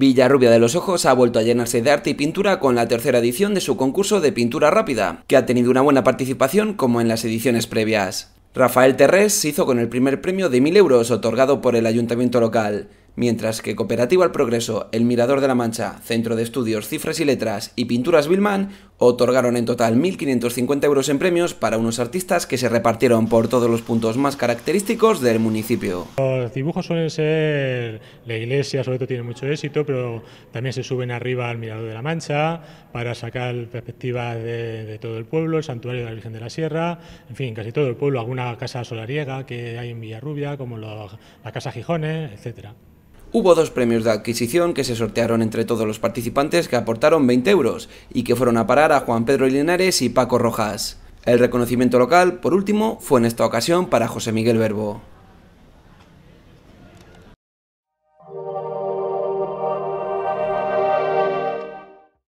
Villarrubia de los Ojos ha vuelto a llenarse de arte y pintura con la tercera edición de su concurso de pintura rápida, que ha tenido una buena participación como en las ediciones previas. Rafael Terrés se hizo con el primer premio de 1.000 euros otorgado por el ayuntamiento local, mientras que Cooperativa Al Progreso, El Mirador de la Mancha, Centro de Estudios Cifras y Letras y Pinturas Vilman Otorgaron en total 1.550 euros en premios para unos artistas que se repartieron por todos los puntos más característicos del municipio. Los dibujos suelen ser, la iglesia sobre todo tiene mucho éxito, pero también se suben arriba al Mirador de la Mancha para sacar perspectivas de, todo el pueblo, el Santuario de la Virgen de la Sierra, en fin, casi todo el pueblo, alguna casa solariega que hay en Villarrubia, como la Casa Gijones, etcétera. Hubo dos premios de adquisición que se sortearon entre todos los participantes que aportaron 20 euros y que fueron a parar a Juan Pedro Linares y Paco Rojas. El reconocimiento local, por último, fue en esta ocasión para José Miguel Verbo.